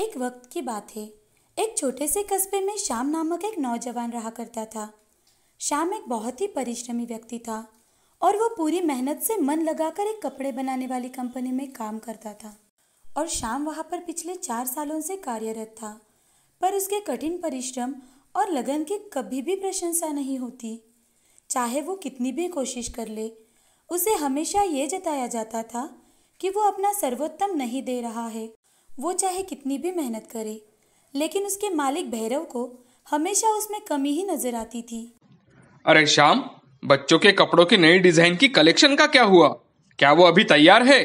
एक वक्त की बात है एक छोटे से कस्बे में श्याम नामक एक नौजवान रहा करता था श्याम एक बहुत ही परिश्रमी व्यक्ति था और वो पूरी मेहनत से मन लगाकर एक कपड़े बनाने वाली कंपनी में काम करता था और श्याम वहाँ पर पिछले चार सालों से कार्यरत था पर उसके कठिन परिश्रम और लगन की कभी भी प्रशंसा नहीं होती चाहे वो कितनी भी कोशिश कर ले उसे हमेशा ये जताया जाता था कि वो अपना सर्वोत्तम नहीं दे रहा है वो चाहे कितनी भी मेहनत करे लेकिन उसके मालिक भैरव को हमेशा उसमें कमी ही नजर आती थी अरे श्याम बच्चों के कपड़ों की नई डिजाइन की कलेक्शन का क्या हुआ क्या वो अभी तैयार है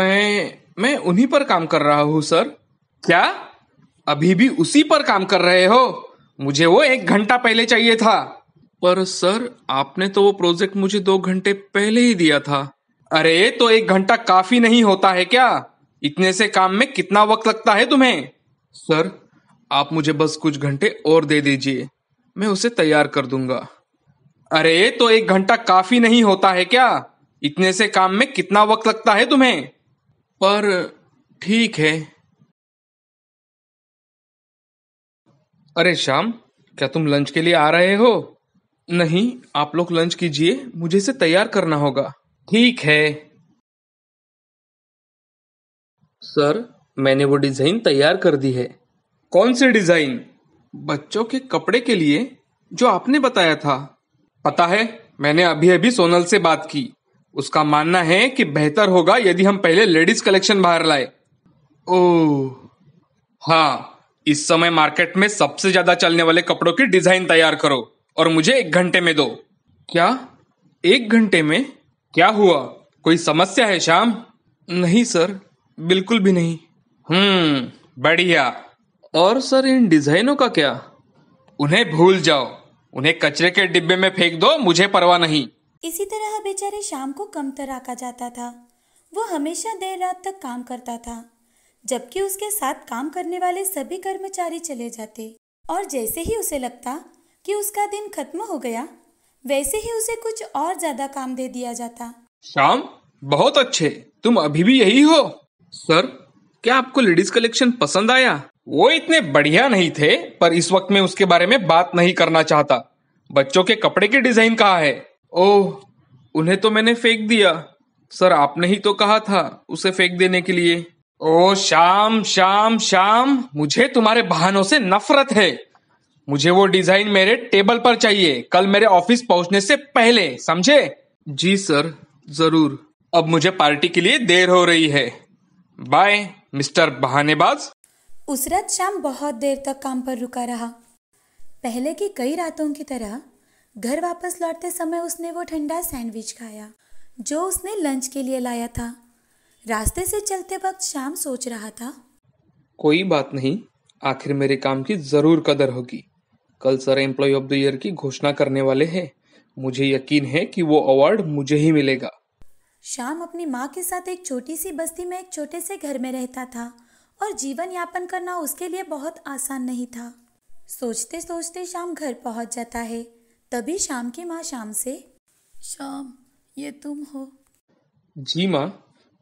मैं मैं उन्हीं पर काम कर रहा हूँ सर क्या अभी भी उसी पर काम कर रहे हो मुझे वो एक घंटा पहले चाहिए था पर सर आपने तो वो प्रोजेक्ट मुझे दो घंटे पहले ही दिया था अरे तो एक घंटा काफी नहीं होता है क्या इतने से काम में कितना वक्त लगता है तुम्हें सर आप मुझे बस कुछ घंटे और दे दीजिए मैं उसे तैयार कर दूंगा अरे तो एक घंटा काफी नहीं होता है क्या इतने से काम में कितना वक्त लगता है तुम्हें पर ठीक है अरे श्याम क्या तुम लंच के लिए आ रहे हो नहीं आप लोग लंच कीजिए मुझे इसे तैयार करना होगा ठीक है सर मैंने वो डिजाइन तैयार कर दी है कौन सी डिजाइन बच्चों के कपड़े के लिए जो आपने बताया था पता है मैंने अभी अभी सोनल से बात की उसका मानना है कि बेहतर होगा यदि हम पहले लेडीज कलेक्शन बाहर लाए ओ हाँ इस समय मार्केट में सबसे ज्यादा चलने वाले कपड़ों की डिजाइन तैयार करो और मुझे एक घंटे में दो क्या एक घंटे में क्या हुआ कोई समस्या है शाम नहीं सर बिल्कुल भी नहीं हम्म बढ़िया और सर इन डिजाइनों का क्या उन्हें भूल जाओ उन्हें कचरे के डिब्बे में फेंक दो मुझे परवाह नहीं इसी तरह बेचारे शाम को कम आका जाता था वो हमेशा देर रात तक काम करता था जबकि उसके साथ काम करने वाले सभी कर्मचारी चले जाते और जैसे ही उसे लगता कि उसका दिन खत्म हो गया वैसे ही उसे कुछ और ज्यादा काम दे दिया जाता शाम बहुत अच्छे तुम अभी भी यही हो सर क्या आपको लेडीज कलेक्शन पसंद आया वो इतने बढ़िया नहीं थे पर इस वक्त मैं उसके बारे में बात नहीं करना चाहता बच्चों के कपड़े के डिजाइन कहा है ओह उन्हें तो मैंने फेंक दिया सर आपने ही तो कहा था उसे फेंक देने के लिए ओ शाम शाम शाम मुझे तुम्हारे बहानों से नफरत है मुझे वो डिजाइन मेरे टेबल पर चाहिए कल मेरे ऑफिस पहुंचने से पहले समझे जी सर जरूर अब मुझे पार्टी के लिए देर हो रही है बाय मिस्टर बहानेबाज उस रात शाम बहुत देर तक काम पर रुका रहा पहले की कई रातों की तरह घर वापस लौटते समय उसने वो ठंडा सैंडविच खाया जो उसने लंच के लिए लाया था रास्ते से चलते वक्त शाम सोच रहा था कोई बात नहीं आखिर मेरे काम की जरूर कदर होगी कल sir employee of the year की घोषणा करने वाले हैं मुझे यकीन है कि वो अवार्ड मुझे ही मिलेगा श्याम अपनी माँ के साथ एक छोटी सी बस्ती में एक छोटे से घर में रहता था और जीवन यापन करना उसके लिए बहुत आसान नहीं था सोचते सोचते शाम घर पहुंच जाता है तभी शाम की माँ शाम से शाम ये तुम हो जी माँ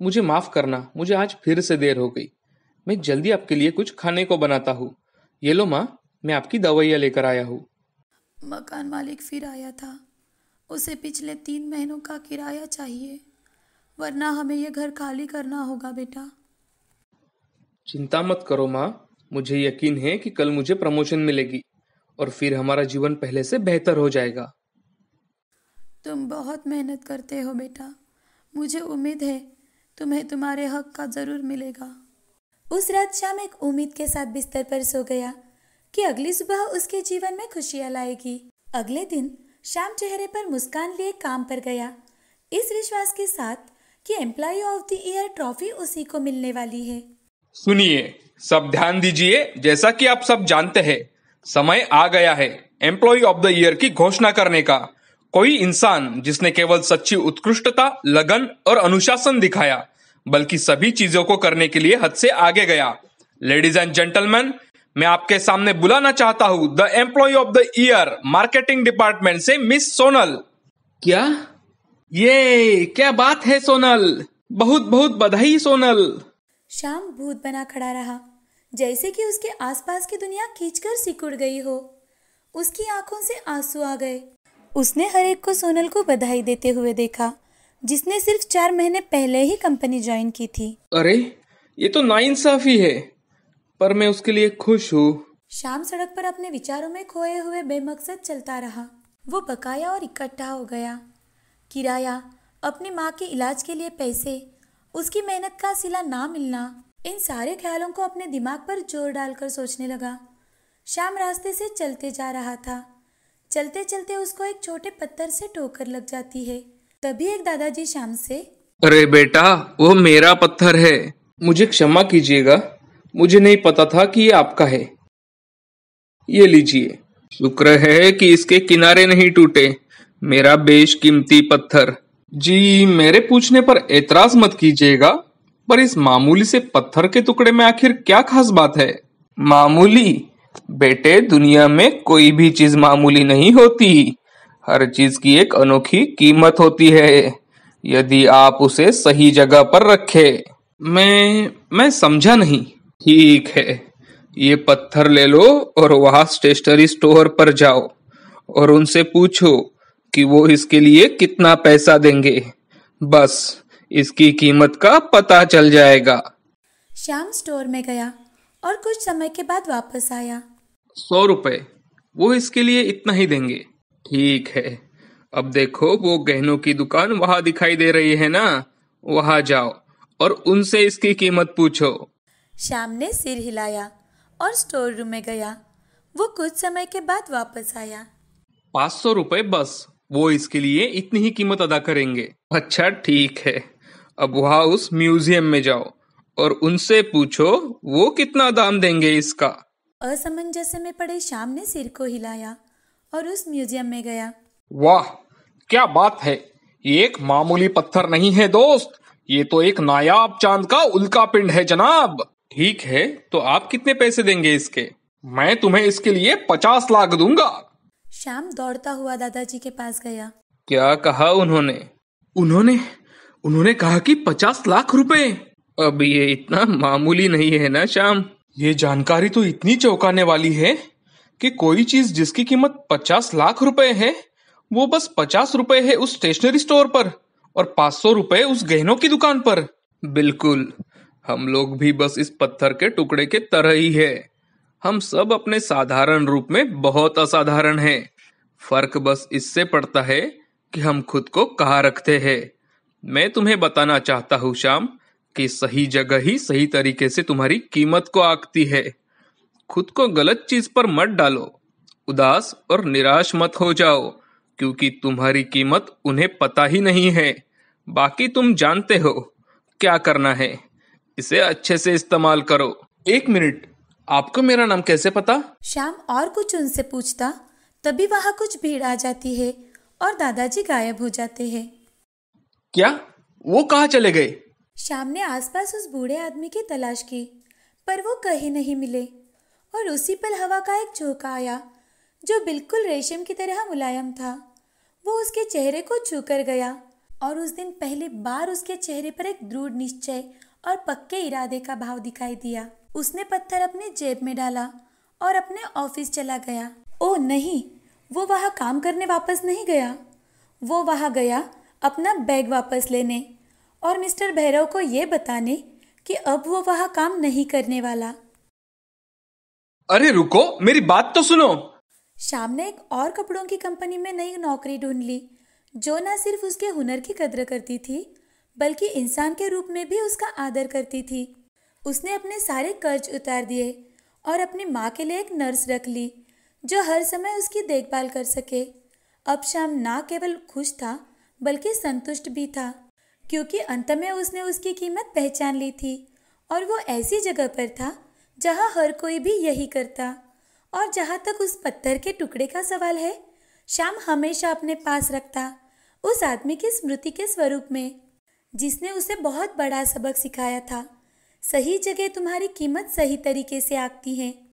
मुझे माफ करना मुझे आज फिर से देर हो गई मैं जल्दी आपके लिए कुछ खाने को बनाता हूँ ये लो माँ मैं आपकी दवाइयाँ लेकर आया हूँ मकान मालिक फिर आया था उसे पिछले तीन महीनों का किराया चाहिए वरना हमें यह घर खाली करना होगा बेटा चिंता मत करो माँ मुझे यकीन है कि कल मुझे प्रमोशन मिलेगी और फिर हमारा जीवन पहले से बेहतर हो जाएगा तुम बहुत मेहनत करते हो बेटा मुझे उम्मीद है तुम्हें तुम्हारे हक का जरूर मिलेगा उस रात शाम एक उम्मीद के साथ बिस्तर पर सो गया कि अगली सुबह उसके जीवन में खुशियां लाएगी अगले दिन शाम चेहरे पर मुस्कान लिए काम पर गया इस विश्वास के साथ कि employee of the year trophy उसी को मिलने वाली है सुनिए सब ध्यान दीजिए जैसा कि आप सब जानते हैं समय आ गया है एम्प्लॉय ऑफ द ईयर की घोषणा करने का कोई इंसान जिसने केवल सच्ची उत्कृष्टता लगन और अनुशासन दिखाया बल्कि सभी चीजों को करने के लिए हद से आगे गया लेडीज एंड जेंटलमैन मैं आपके सामने बुलाना चाहता हूँ the employee of the year marketing department से मिस सोनल क्या ये क्या बात है सोनल बहुत बहुत बधाई सोनल शाम भूत बना खड़ा रहा जैसे कि उसके आसपास की दुनिया खींचकर सिकुड़ गई हो उसकी आंखों से आंसू आ गए उसने हर एक को सोनल को बधाई देते हुए देखा जिसने सिर्फ चार महीने पहले ही कंपनी ज्वाइन की थी अरे ये तो नाइंसाफी है पर मैं उसके लिए खुश हूँ शाम सड़क पर अपने विचारों में खोए हुए बेमकसद चलता रहा वो बकाया और इकट्ठा हो गया किराया अपनी माँ के इलाज के लिए पैसे उसकी मेहनत का सिला ना मिलना इन सारे ख्यालों को अपने दिमाग पर जोर डालकर सोचने लगा शाम रास्ते से चलते जा रहा था चलते चलते उसको एक छोटे पत्थर से ठोकर लग जाती है तभी एक दादाजी शाम से अरे बेटा वो मेरा पत्थर है मुझे क्षमा कीजिएगा मुझे नहीं पता था कि ये आपका है ये लीजिए शुक्र है कि इसके किनारे नहीं टूटे मेरा बेशकीमती पत्थर जी मेरे पूछने पर एतराज मत कीजिएगा पर इस मामूली से पत्थर के टुकड़े में आखिर क्या खास बात है मामूली बेटे दुनिया में कोई भी चीज मामूली नहीं होती हर चीज की एक अनोखी कीमत होती है यदि आप उसे सही जगह पर रखे मैं मैं समझा नहीं ठीक है ये पत्थर ले लो और वहां स्टेशनरी स्टोर पर जाओ और उनसे पूछो कि वो इसके लिए कितना पैसा देंगे बस इसकी कीमत का पता चल जाएगा श्याम स्टोर में गया और कुछ समय के बाद वापस आया सौ रुपए वो इसके लिए इतना ही देंगे ठीक है अब देखो वो गहनों की दुकान वहाँ दिखाई दे रही है ना वहाँ जाओ और उनसे इसकी कीमत पूछो श्याम ने सिर हिलाया और स्टोर रूम में गया वो कुछ समय के बाद वापस आया पाँच सौ रूपए बस वो इसके लिए इतनी ही कीमत अदा करेंगे अच्छा ठीक है अब वहां उस म्यूजियम में जाओ और उनसे पूछो वो कितना दाम देंगे इसका असमंजस में पड़े शाम ने सिर को हिलाया और उस म्यूजियम में गया वाह क्या बात है ये एक मामूली पत्थर नहीं है दोस्त ये तो एक नायाब चांद का उल्का पिंड है जनाब ठीक है तो आप कितने पैसे देंगे इसके मैं तुम्हें इसके लिए पचास लाख दूंगा श्याम दौड़ता हुआ दादाजी के पास गया क्या कहा उन्होंने उन्होंने उन्होंने कहा कि पचास लाख रुपए अब ये इतना मामूली नहीं है ना श्याम ये जानकारी तो इतनी चौंकाने वाली है कि कोई चीज जिसकी कीमत पचास लाख रुपए है वो बस पचास रुपए है उस स्टेशनरी स्टोर पर और पाँच सौ रुपए उस गहनों की दुकान पर बिल्कुल हम लोग भी बस इस पत्थर के टुकड़े के तरह ही है हम सब अपने साधारण रूप में बहुत असाधारण हैं फर्क बस इससे पड़ता है कि हम खुद को कहा रखते हैं मैं तुम्हें बताना चाहता हूँ शाम कि सही जगह ही सही तरीके से तुम्हारी कीमत को आकती है खुद को गलत चीज पर मत डालो उदास और निराश मत हो जाओ क्योंकि तुम्हारी कीमत उन्हें पता ही नहीं है बाकी तुम जानते हो क्या करना है इसे अच्छे से इस्तेमाल करो एक मिनट आपको मेरा नाम कैसे पता श्याम और कुछ उनसे पूछता तभी वहाँ कुछ भीड़ आ जाती है और दादाजी गायब हो जाते हैं क्या वो कहा चले गए श्याम ने आसपास उस बूढ़े आदमी की तलाश की पर वो कहीं नहीं मिले और उसी पल हवा का एक झोंका आया जो बिल्कुल रेशम की तरह मुलायम था वो उसके चेहरे को छू कर गया और उस दिन पहली बार उसके चेहरे पर एक दृढ़ निश्चय और पक्के इरादे का भाव दिखाई दिया उसने पत्थर अपने जेब में डाला और अपने ऑफिस चला गया ओ नहीं वो वहाँ काम करने वापस नहीं गया वो वहाँ गया अपना बैग वापस लेने और मिस्टर भैरव को ये बताने कि अब वो वहाँ काम नहीं करने वाला अरे रुको मेरी बात तो सुनो श्याम ने एक और कपड़ों की कंपनी में नई नौकरी ढूंढ ली जो न सिर्फ उसके हुनर की कदर करती थी बल्कि इंसान के रूप में भी उसका आदर करती थी उसने अपने सारे कर्ज उतार दिए और अपनी माँ के लिए एक नर्स रख ली जो हर समय उसकी देखभाल कर सके अब शाम ना केवल खुश था बल्कि संतुष्ट भी था क्योंकि अंत में उसने उसकी कीमत पहचान ली थी और वो ऐसी जगह पर था जहाँ हर कोई भी यही करता और जहाँ तक उस पत्थर के टुकड़े का सवाल है शाम हमेशा अपने पास रखता उस आदमी की स्मृति के स्वरूप में जिसने उसे बहुत बड़ा सबक सिखाया था सही जगह तुम्हारी कीमत सही तरीके से आती है